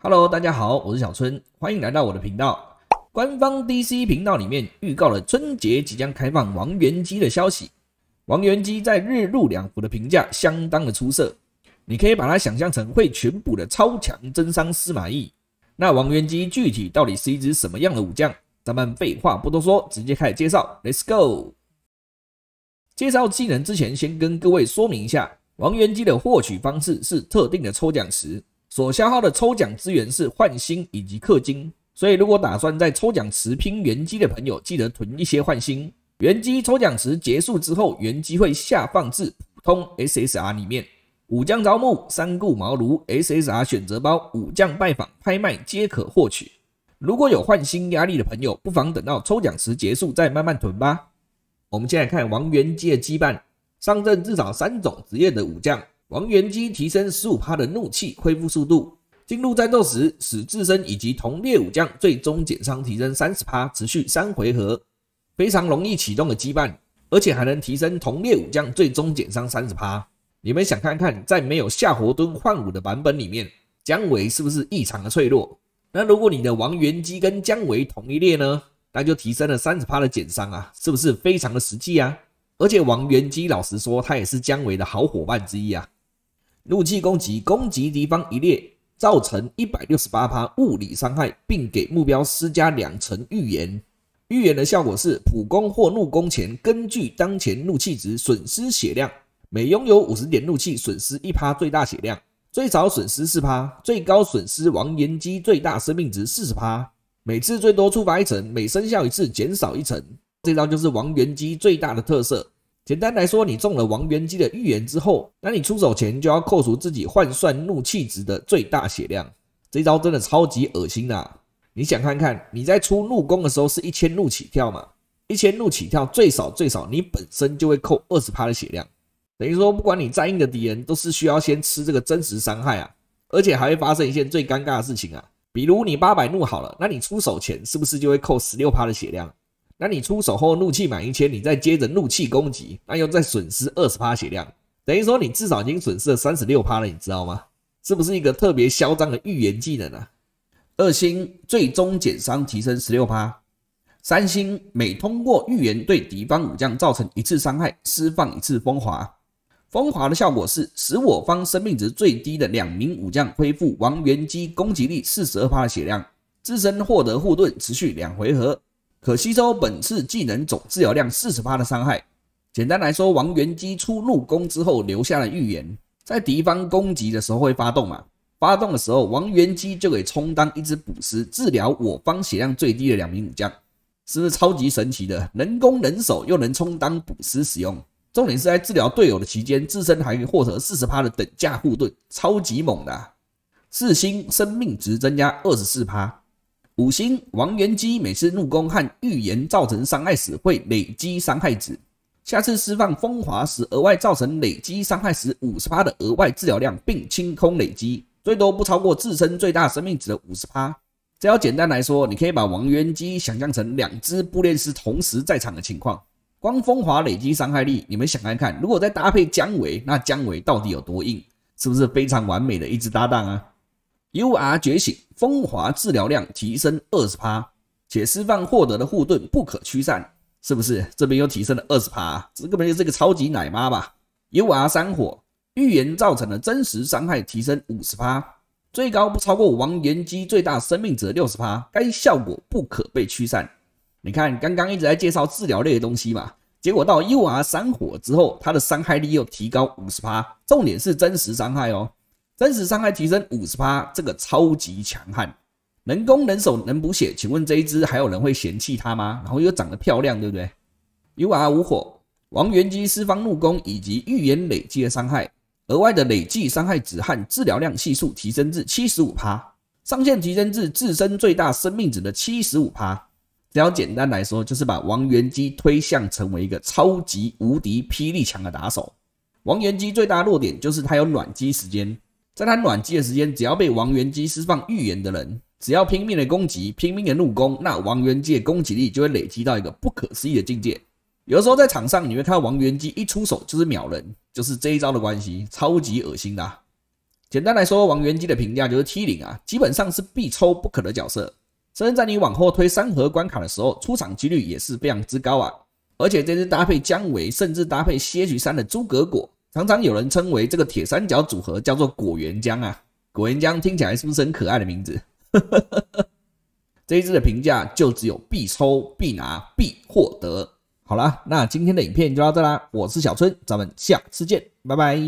Hello，大家好，我是小春，欢迎来到我的频道。官方 DC 频道里面预告了春节即将开放王元姬的消息。王元姬在日入两服的评价相当的出色，你可以把它想象成会全部的超强真伤司马懿。那王元姬具体到底是一支什么样的武将？咱们废话不多说，直接开始介绍。Let's go。介绍技能之前，先跟各位说明一下，王元机的获取方式是特定的抽奖池，所消耗的抽奖资源是换星以及氪金。所以，如果打算在抽奖池拼元机的朋友，记得囤一些换星。元机抽奖池结束之后，元机会下放至普通 SSR 里面。武将招募、三顾茅庐 SSR 选择包、武将拜访、拍卖皆可获取。如果有换新压力的朋友，不妨等到抽奖池结束再慢慢囤吧。我们先来看王元姬的羁绊，上阵至少三种职业的武将，王元姬提升十五趴的怒气恢复速度，进入战斗时使自身以及同列武将最终减伤提升三十趴，持续三回合，非常容易启动的羁绊，而且还能提升同列武将最终减伤三十趴。你们想看看在没有夏侯惇换武的版本里面，姜维是不是异常的脆弱？那如果你的王元姬跟姜维同一列呢？那就提升了三十趴的减伤啊，是不是非常的实际啊？而且王元姬老实说，他也是姜维的好伙伴之一啊。怒气攻击攻击敌方一列，造成一百六十八趴物理伤害，并给目标施加两层预言。预言的效果是普攻或怒攻前，根据当前怒气值损失血量，每拥有五十点怒气损失一趴最大血量，最少损失四趴，最高损失王元姬最大生命值四十趴。每次最多触发一层，每生效一次减少一层。这招就是王元姬最大的特色。简单来说，你中了王元姬的预言之后，那你出手前就要扣除自己换算怒气值的最大血量。这招真的超级恶心啊！你想看看，你在出怒攻的时候是一千怒起跳嘛？一千怒起跳最少最少你本身就会扣二十趴的血量，等于说不管你再硬的敌人都是需要先吃这个真实伤害啊，而且还会发生一件最尴尬的事情啊。比如你八百怒好了，那你出手前是不是就会扣十六趴的血量？那你出手后怒气满一千，你再接着怒气攻击，那又再损失二十趴血量，等于说你至少已经损失了三十六趴了，你知道吗？是不是一个特别嚣张的预言技能啊？二星最终减伤提升十六趴，三星每通过预言对敌方武将造成一次伤害，释放一次风华。风华的效果是使我方生命值最低的两名武将恢复王元姬攻击力四十二发的血量，自身获得护盾，持续两回合，可吸收本次技能总治疗量四十发的伤害。简单来说，王元姬出入宫之后留下了预言，在敌方攻击的时候会发动嘛？发动的时候，王元姬就可以充当一只捕食，治疗我方血量最低的两名武将，是不是超级神奇的？能攻能守，又能充当捕食使用。重点是在治疗队友的期间，自身还获得四十趴的等价护盾，超级猛的。四星生命值增加二十四趴，五星王元姬每次怒攻和预言造成伤害时，会累积伤害值，下次释放风华时额外造成累积伤害时五十趴的额外治疗量，并清空累积，最多不超过自身最大生命值的五十趴。只要简单来说，你可以把王元姬想象成两只布列斯同时在场的情况。光风华累积伤害力，你们想看看，如果再搭配姜维，那姜维到底有多硬？是不是非常完美的一支搭档啊？U R 觉醒，风华治疗量提升二十趴，且释放获得的护盾不可驱散，是不是？这边又提升了二十趴，这根本就是个超级奶妈吧？U R 三火预言造成的真实伤害提升五十趴，最高不超过王延基最大生命值六十趴，该效果不可被驱散。你看，刚刚一直在介绍治疗类的东西嘛，结果到 UR 三火之后，它的伤害力又提高五十趴，重点是真实伤害哦，真实伤害提升五十趴，这个超级强悍，能攻能守能补血，请问这一只还有人会嫌弃它吗？然后又长得漂亮，对不对？UR 五火王元姬四方怒攻以及预言累积伤害，额外的累计伤害值和治疗量系数提升至七十五趴，上限提升至自身最大生命值的七十五趴。只要简单来说，就是把王元姬推向成为一个超级无敌霹雳强的打手。王元姬最大弱点就是他有暖机时间，在他暖机的时间，只要被王元姬释放预言的人，只要拼命的攻击，拼命的入攻，那王元姬的攻击力就会累积到一个不可思议的境界。有的时候在场上，你会看到王元姬一出手就是秒人，就是这一招的关系，超级恶心的。简单来说，王元姬的评价就是 T 零啊，基本上是必抽不可的角色。甚至在你往后推三盒关卡的时候，出场几率也是非常之高啊！而且这只搭配姜维，甚至搭配 C H 三的诸葛果，常常有人称为这个铁三角组合叫做“果园姜”啊！“果园姜”听起来是不是很可爱的名字？这一只的评价就只有必抽、必拿、必获得。好啦，那今天的影片就到这啦，我是小春，咱们下次见，拜拜。